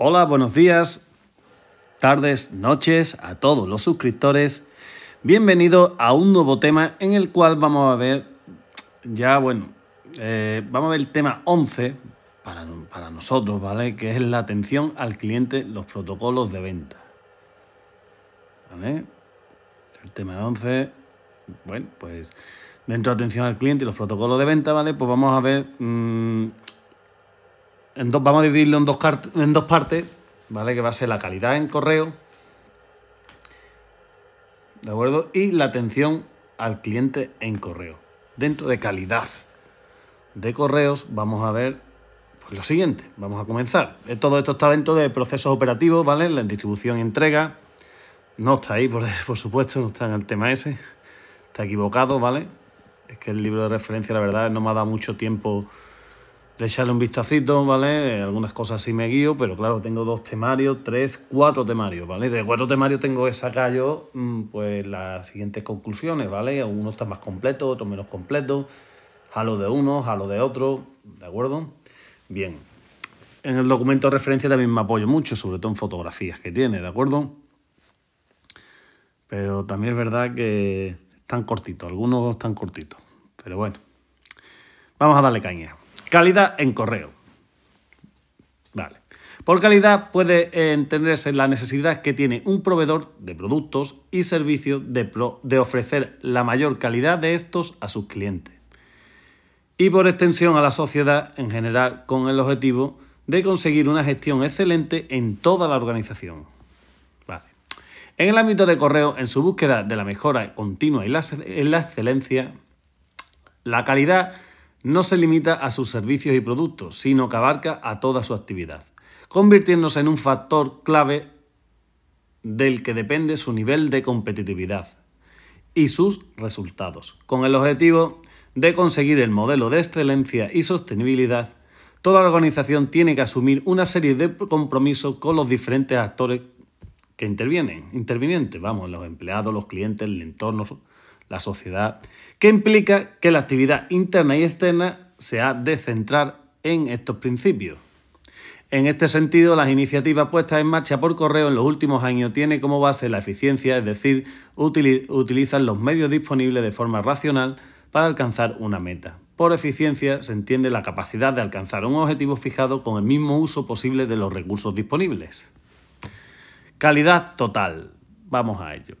Hola, buenos días, tardes, noches a todos los suscriptores. Bienvenido a un nuevo tema en el cual vamos a ver, ya bueno, eh, vamos a ver el tema 11 para, nosotros, ¿vale? Que es la atención al cliente, los protocolos de venta. ¿Vale? El tema 11, bueno, pues dentro de atención al cliente y los protocolos de venta, ¿vale? Pues vamos a ver mm, vamos a dividirlo en dos, partes, ¿vale? Que va a ser la calidad en correo, ¿de acuerdo? Y la atención al cliente en correo. Dentro de calidad de correos vamos a ver pues, lo siguiente, vamos a comenzar. Eh, todo esto está dentro de procesos operativos, ¿vale? La distribución y entrega. No está ahí, por, por supuesto, no está en el tema ese. Está equivocado, ¿vale? Es que el libro de referencia, la verdad, no me ha dado mucho tiempo de echarle un vistacito, ¿vale? Algunas cosas sí me guío, pero claro, tengo dos temarios, tres, cuatro temarios, ¿vale? De cuatro temarios tengo que sacar yo mm, pues las siguientes conclusiones, ¿vale? Uno está más completo, otro menos completo, jalo de uno, jalo de otro, ¿de acuerdo? Bien. En el documento de referencia también me apoyo mucho, sobre todo en fotografías que tiene, ¿de acuerdo? Pero también es verdad que están cortitos, algunos están cortitos. Pero bueno, vamos a darle caña. Calidad en correo. Vale. Por calidad puede eh, entenderse la necesidad que tiene un proveedor de productos y servicios de, de ofrecer la mayor calidad de estos a sus clientes. Y por extensión a la sociedad en general con el objetivo de conseguir una gestión excelente en toda la organización. En el ámbito de correo, en su búsqueda de la mejora continua y la, la excelencia, la calidad no se limita a sus servicios y productos, sino que abarca a toda su actividad, convirtiéndose en un factor clave del que depende su nivel de competitividad y sus resultados, con el objetivo de conseguir el modelo de excelencia y sostenibilidad toda la organización tiene que asumir una serie de compromisos con los diferentes actores que intervienen, intervinientes, vamos, los empleados, los clientes, el entorno, la sociedad, que implica que la actividad interna y externa se ha de centrar en estos principios. En este sentido, las iniciativas puestas en marcha por correo en los últimos años tienen como base la eficiencia, es decir, utilizan los medios disponibles de forma racional para alcanzar una meta. Por eficiencia se entiende la capacidad de alcanzar un objetivo fijado con el mismo uso posible de los recursos disponibles. Calidad total. Vamos a ello.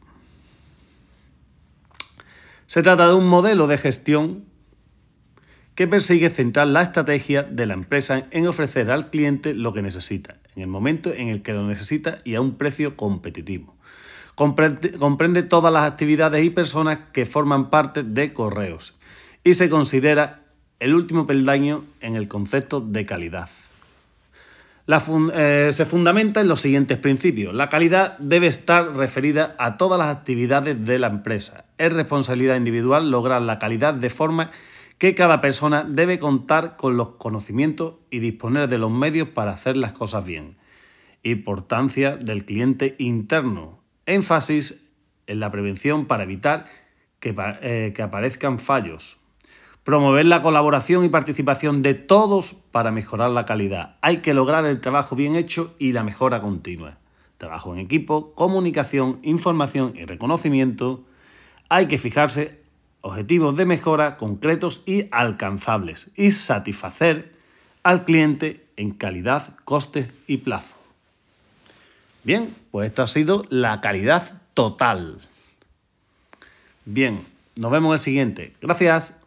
Se trata de un modelo de gestión que persigue centrar la estrategia de la empresa en ofrecer al cliente lo que necesita, en el momento en el que lo necesita y a un precio competitivo. Comprende, comprende todas las actividades y personas que forman parte de correos y se considera el último peldaño en el concepto de calidad. Eh, se fundamenta en los siguientes principios. La calidad debe estar referida a todas las actividades de la empresa. Es responsabilidad individual lograr la calidad de forma que cada persona debe contar con los conocimientos y disponer de los medios para hacer las cosas bien. Importancia del cliente interno. Énfasis en la prevención para evitar que eh, aparezcan fallos promover la colaboración y participación de todos para mejorar la calidad. Hay que lograr el trabajo bien hecho y la mejora continua. Trabajo en equipo, comunicación, información y reconocimiento. Hay que fijarse objetivos de mejora concretos y alcanzables y satisfacer al cliente en calidad, costes y plazo. Bien, pues esto ha sido la calidad total. Bien, nos vemos en el siguiente. Gracias.